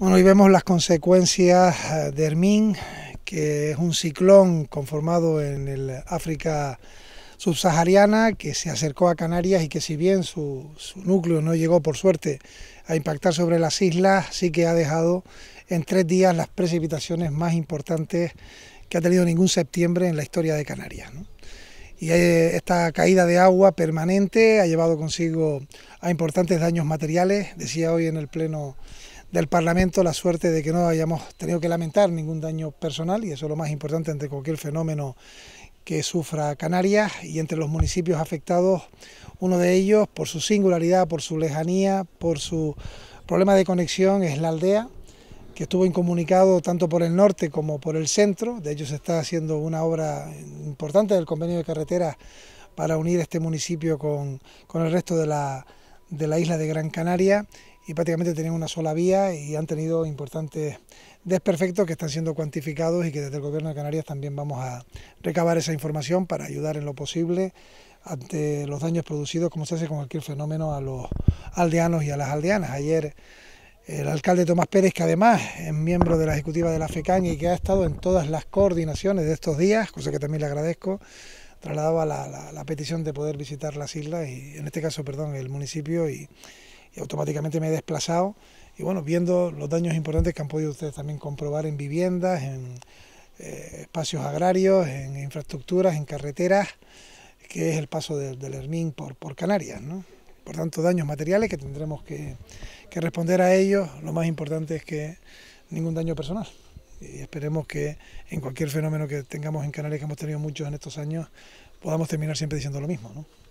Bueno, hoy vemos las consecuencias eh, de Hermín, que es un ciclón conformado en el África subsahariana que se acercó a Canarias y que si bien su, núcleo no llegó por suerte a impactar sobre las islas, sí que ha dejado en tres días las precipitaciones más importantes que ha tenido ningún septiembre en la historia de Canarias. Y eh, esta caída de agua permanente ha llevado consigo a importantes daños materiales. Decía hoy en el Pleno del Parlamento la suerte de que no hayamos tenido que lamentar ningún daño personal y eso es lo más importante ante cualquier fenómeno que sufra Canarias y entre los municipios afectados, uno de ellos por su singularidad, por su lejanía, por su problema de conexión es la aldea, que estuvo incomunicado tanto por el norte como por el centro, de hecho se está haciendo una obra importante del convenio de carreteras para unir este municipio con, con el resto de la, de la isla de Gran Canaria y prácticamente tenían una sola vía y han tenido importantes desperfectos que están siendo cuantificados y que desde el Gobierno de Canarias también vamos a recabar esa información para ayudar en lo posible ante los daños producidos, como se hace con cualquier fenómeno, a los aldeanos y a las aldeanas. Ayer el alcalde Tomás Pérez, que además es miembro de la ejecutiva de la FECAN y que ha estado en todas las coordinaciones de estos días, cosa que también le agradezco, trasladaba la, la, petición de poder visitar las islas, y en este caso, perdón, el municipio, y, automáticamente me he desplazado. Y bueno, viendo los daños importantes que han podido ustedes también comprobar en viviendas, en eh, espacios agrarios, en infraestructuras, en carreteras, que es el paso del Hermín por, Canarias, ¿no? Por tanto, daños materiales que tendremos que responder a ellos. Lo más importante es que ningún daño personal y esperemos que en cualquier fenómeno que tengamos en Canarias, que hemos tenido muchos en estos años, podamos terminar siempre diciendo lo mismo. ¿no?